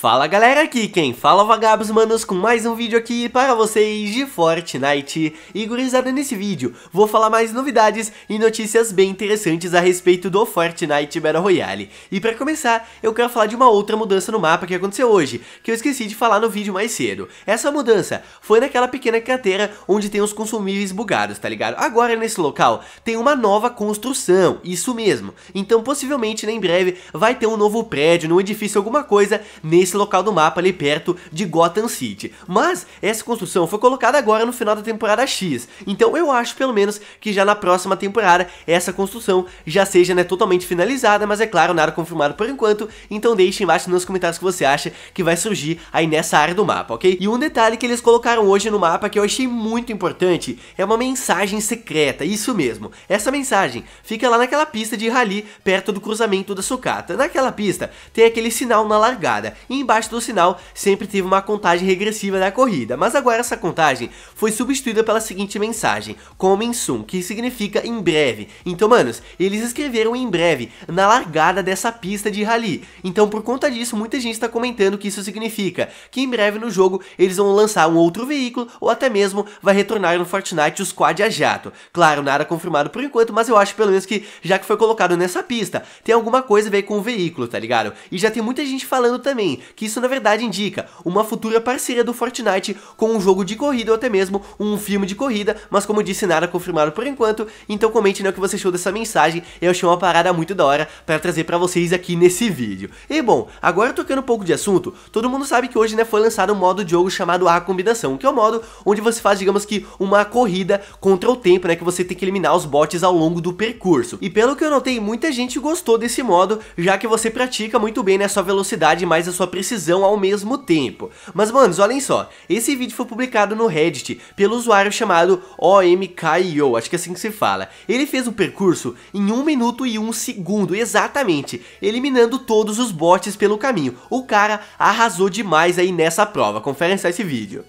Fala galera aqui, quem fala é vagabos manos com mais um vídeo aqui para vocês de Fortnite E gurizada nesse vídeo, vou falar mais novidades e notícias bem interessantes a respeito do Fortnite Battle Royale E para começar, eu quero falar de uma outra mudança no mapa que aconteceu hoje, que eu esqueci de falar no vídeo mais cedo Essa mudança foi naquela pequena cratera onde tem os consumíveis bugados, tá ligado? Agora nesse local tem uma nova construção, isso mesmo Então possivelmente né, em breve vai ter um novo prédio, num edifício, alguma coisa nesse esse local do mapa ali perto de Gotham City. Mas essa construção foi colocada agora no final da temporada X, então eu acho pelo menos que já na próxima temporada essa construção já seja né, totalmente finalizada, mas é claro, nada confirmado por enquanto, então deixe embaixo nos comentários que você acha que vai surgir aí nessa área do mapa, ok? E um detalhe que eles colocaram hoje no mapa que eu achei muito importante é uma mensagem secreta, isso mesmo. Essa mensagem fica lá naquela pista de rally perto do cruzamento da sucata. Naquela pista tem aquele sinal na largada. E embaixo do sinal sempre teve uma contagem regressiva da corrida, mas agora essa contagem foi substituída pela seguinte mensagem, coming soon, que significa em breve. Então, manos, eles escreveram em breve na largada dessa pista de rally. Então, por conta disso, muita gente está comentando que isso significa que em breve no jogo eles vão lançar um outro veículo ou até mesmo vai retornar no Fortnite os squad a jato. Claro, nada confirmado por enquanto, mas eu acho pelo menos que já que foi colocado nessa pista, tem alguma coisa a ver com o veículo, tá ligado? E já tem muita gente falando também que isso na verdade indica uma futura parceria do Fortnite com um jogo de corrida ou até mesmo um filme de corrida, mas como disse, nada confirmado por enquanto, então comente né, o que você achou dessa mensagem, eu achei uma parada muito da hora para trazer para vocês aqui nesse vídeo. E bom, agora tocando um pouco de assunto, todo mundo sabe que hoje né, foi lançado um modo de jogo chamado A Combinação, que é o um modo onde você faz, digamos que, uma corrida contra o tempo, né, que você tem que eliminar os bots ao longo do percurso. E pelo que eu notei, muita gente gostou desse modo, já que você pratica muito bem né, a sua velocidade mais a sua precisão ao mesmo tempo. Mas, manos, olhem só, esse vídeo foi publicado no Reddit pelo usuário chamado OMKIO, acho que é assim que se fala. Ele fez o percurso em 1 minuto e 1 segundo, exatamente, eliminando todos os bots pelo caminho. O cara arrasou demais aí nessa prova, confere só esse vídeo.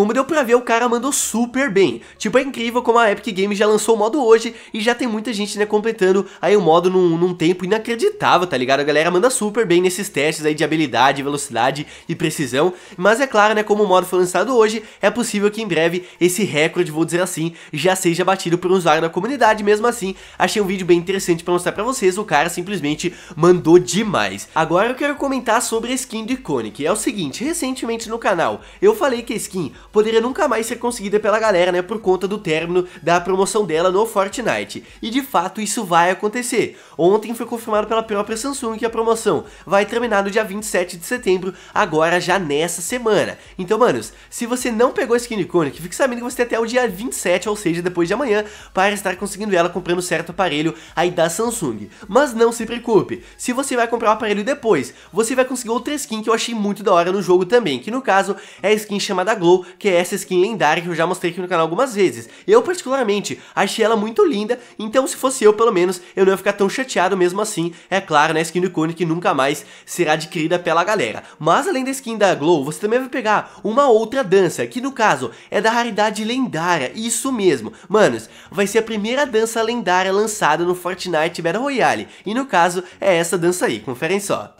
como deu pra ver, o cara mandou super bem. Tipo, é incrível como a Epic Games já lançou o modo hoje e já tem muita gente, né, completando aí o modo num, num tempo inacreditável, tá ligado? A galera manda super bem nesses testes aí de habilidade, velocidade e precisão. Mas é claro, né, como o modo foi lançado hoje, é possível que em breve esse recorde, vou dizer assim, já seja batido por um usuário da comunidade. Mesmo assim, achei um vídeo bem interessante pra mostrar pra vocês, o cara simplesmente mandou demais. Agora eu quero comentar sobre a skin do Iconic. É o seguinte, recentemente no canal, eu falei que a skin poderia nunca mais ser conseguida pela galera, né, por conta do término da promoção dela no Fortnite. E de fato isso vai acontecer. Ontem foi confirmado pela própria Samsung que a promoção vai terminar no dia 27 de setembro, agora já nessa semana. Então, manos, se você não pegou a skin icônica, fique sabendo que você tem até o dia 27, ou seja, depois de amanhã, para estar conseguindo ela comprando certo aparelho aí da Samsung. Mas não se preocupe, se você vai comprar o aparelho depois, você vai conseguir outra skin que eu achei muito da hora no jogo também, que no caso é a skin chamada Glow, que é essa skin lendária que eu já mostrei aqui no canal algumas vezes. Eu, particularmente, achei ela muito linda, então se fosse eu, pelo menos, eu não ia ficar tão chateado mesmo assim. É claro, né, skin do icone que nunca mais será adquirida pela galera. Mas além da skin da Glow, você também vai pegar uma outra dança, que no caso é da raridade lendária, isso mesmo. Manos, vai ser a primeira dança lendária lançada no Fortnite Battle Royale, e no caso é essa dança aí, conferem só.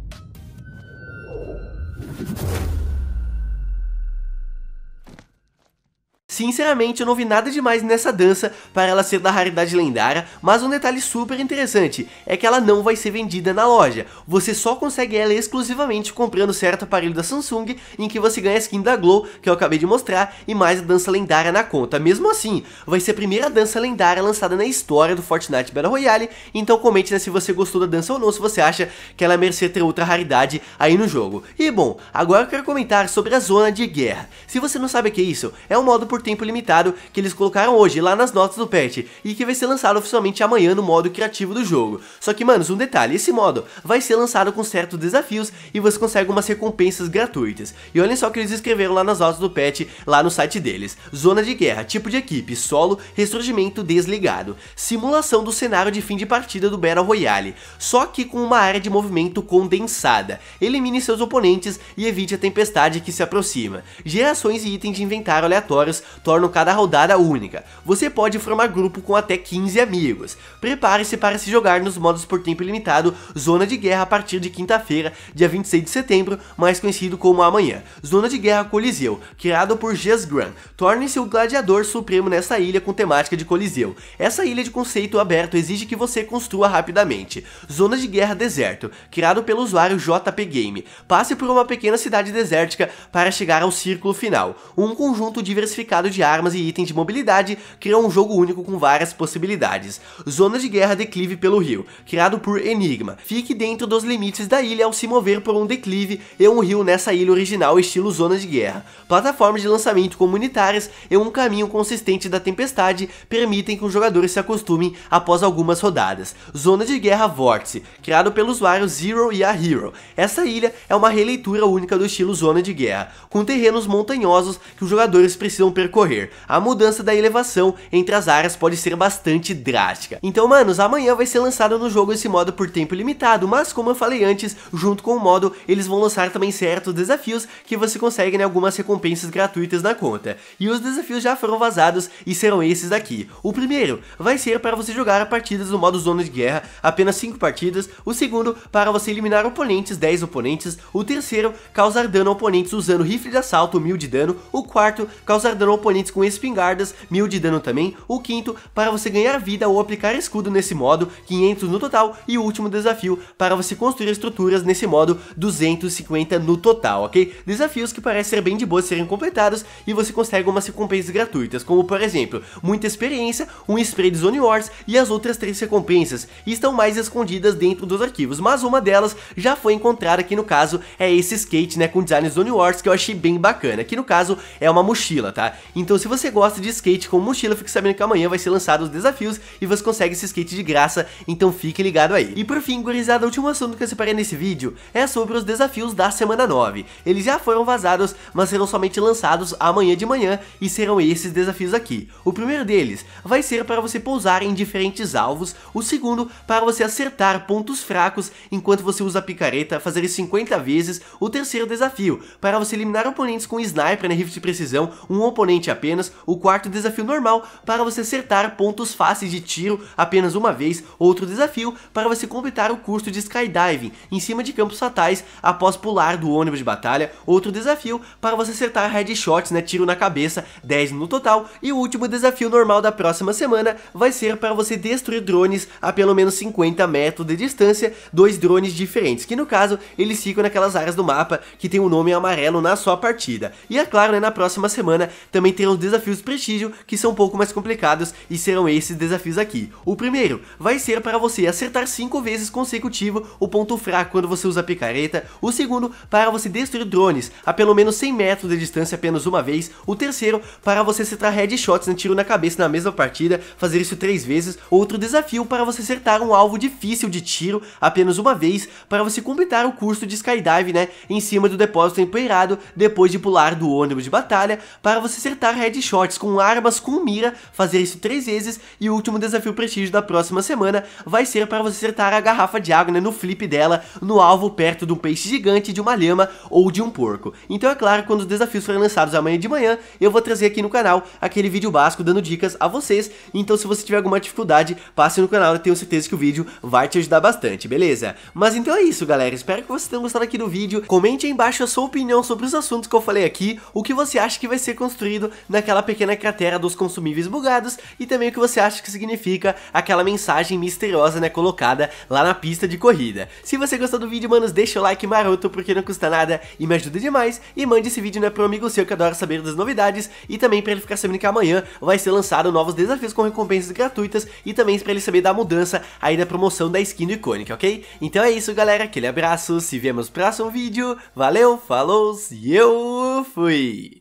Sinceramente, eu não vi nada demais nessa dança para ela ser da raridade lendária, mas um detalhe super interessante é que ela não vai ser vendida na loja. Você só consegue ela exclusivamente comprando certo aparelho da Samsung, em que você ganha a skin da Glow, que eu acabei de mostrar, e mais a dança lendária na conta. Mesmo assim, vai ser a primeira dança lendária lançada na história do Fortnite Battle Royale, então comente né, se você gostou da dança ou não, se você acha que ela merecer ter outra raridade aí no jogo. E bom, agora eu quero comentar sobre a zona de guerra. Se você não sabe o que é isso, é um modo por tempo limitado que eles colocaram hoje lá nas notas do patch e que vai ser lançado oficialmente amanhã no modo criativo do jogo. Só que, manos, um detalhe, esse modo vai ser lançado com certos desafios e você consegue umas recompensas gratuitas. E olhem só o que eles escreveram lá nas notas do patch, lá no site deles. Zona de guerra, tipo de equipe, solo, ressurgimento desligado. Simulação do cenário de fim de partida do Battle Royale, só que com uma área de movimento condensada. Elimine seus oponentes e evite a tempestade que se aproxima. Gerações e itens de inventário aleatórios tornam cada rodada única. Você pode formar grupo com até 15 amigos. Prepare-se para se jogar nos modos por tempo limitado Zona de Guerra a partir de quinta-feira, dia 26 de setembro, mais conhecido como amanhã. Zona de Guerra Coliseu, criado por Jes Grant, torne-se o gladiador supremo nessa ilha com temática de Coliseu. Essa ilha de conceito aberto exige que você construa rapidamente. Zona de Guerra Deserto, criado pelo usuário JP Game. Passe por uma pequena cidade desértica para chegar ao círculo final, um conjunto diversificado mercado de armas e itens de mobilidade criou um jogo único com várias possibilidades. Zona de Guerra Declive pelo Rio, criado por Enigma. Fique dentro dos limites da ilha ao se mover por um declive e um rio nessa ilha original estilo Zona de Guerra. Plataformas de lançamento comunitárias e um caminho consistente da tempestade permitem que os jogadores se acostumem após algumas rodadas. Zona de Guerra Vórtice, criado pelo usuário Zero e a Hero. Essa ilha é uma releitura única do estilo Zona de Guerra, com terrenos montanhosos que os jogadores precisam percorrer percorrer. A mudança da elevação entre as áreas pode ser bastante drástica. Então, manos, amanhã vai ser lançado no jogo esse modo por tempo limitado, mas como eu falei antes, junto com o modo, eles vão lançar também certos desafios que você consegue né, algumas recompensas gratuitas na conta. E os desafios já foram vazados e serão esses daqui. O primeiro vai ser para você jogar partidas no modo zona de guerra, apenas 5 partidas. O segundo, para você eliminar oponentes, 10 oponentes. O terceiro, causar dano a oponentes usando rifle de assalto, 1000 de dano. O quarto, causar dano a oponentes com espingardas, mil de dano também, o quinto para você ganhar vida ou aplicar escudo nesse modo, 500 no total, e o último desafio para você construir estruturas nesse modo, 250 no total, ok? Desafios que parecem ser bem de boa serem completados e você consegue umas recompensas gratuitas, como por exemplo, muita experiência, um spray de Zone Wars e as outras três recompensas, estão mais escondidas dentro dos arquivos, mas uma delas já foi encontrada, que no caso é esse skate, né, com design Zone Wars, que eu achei bem bacana, que no caso é uma mochila, tá? Então se você gosta de skate com mochila, fique sabendo que amanhã vai ser lançado os desafios e você consegue esse skate de graça, então fique ligado aí. E por fim, gurizada, a última assunto que eu separei nesse vídeo é sobre os desafios da semana 9. Eles já foram vazados, mas serão somente lançados amanhã de manhã e serão esses desafios aqui. O primeiro deles vai ser para você pousar em diferentes alvos, o segundo para você acertar pontos fracos enquanto você usa a picareta, fazer 50 vezes, o terceiro desafio para você eliminar oponentes com sniper na né, rift de precisão, um oponente somente apenas o quarto desafio normal para você acertar pontos fáceis de tiro apenas uma vez, outro desafio para você completar o curso de skydiving em cima de campos fatais após pular do ônibus de batalha, outro desafio para você acertar headshots, né, tiro na cabeça, 10 no total, e o último desafio normal da próxima semana vai ser para você destruir drones a pelo menos 50 metros de distância, dois drones diferentes, que no caso eles ficam naquelas áreas do mapa que tem o um nome amarelo na sua partida. E é claro, né, na próxima semana também também terão desafios prestígio que são um pouco mais complicados e serão esses desafios aqui. O primeiro vai ser para você acertar 5 vezes consecutivo o ponto fraco quando você usa a picareta, o segundo para você destruir drones a pelo menos 100 metros de distância apenas uma vez, o terceiro para você acertar headshots no né, tiro na cabeça na mesma partida, fazer isso 3 vezes, outro desafio para você acertar um alvo difícil de tiro apenas uma vez para você completar o curso de skydive né, em cima do depósito empoeirado depois de pular do ônibus de batalha para você acertar acertar headshots com armas com mira, fazer isso três vezes, e o último desafio prestígio da próxima semana vai ser para você acertar a garrafa de água né, no flip dela, no alvo perto de um peixe gigante, de uma lhama ou de um porco. Então é claro, quando os desafios forem lançados amanhã de manhã, eu vou trazer aqui no canal aquele vídeo básico dando dicas a vocês, então se você tiver alguma dificuldade, passe no canal, eu tenho certeza que o vídeo vai te ajudar bastante, beleza? Mas então é isso galera, espero que vocês tenham gostado aqui do vídeo, comente aí embaixo a sua opinião sobre os assuntos que eu falei aqui, o que você acha que vai ser construído naquela pequena cratera dos consumíveis bugados e também o que você acha que significa aquela mensagem misteriosa, né, colocada lá na pista de corrida. Se você gostou do vídeo, manos, deixa o like maroto porque não custa nada e me ajuda demais e mande esse vídeo, né, pro amigo seu que adora saber das novidades e também para ele ficar sabendo que amanhã vai ser lançado novos desafios com recompensas gratuitas e também para ele saber da mudança aí da promoção da skin do Iconic, ok? Então é isso, galera, aquele abraço, se vemos no próximo vídeo, valeu, falou e eu fui!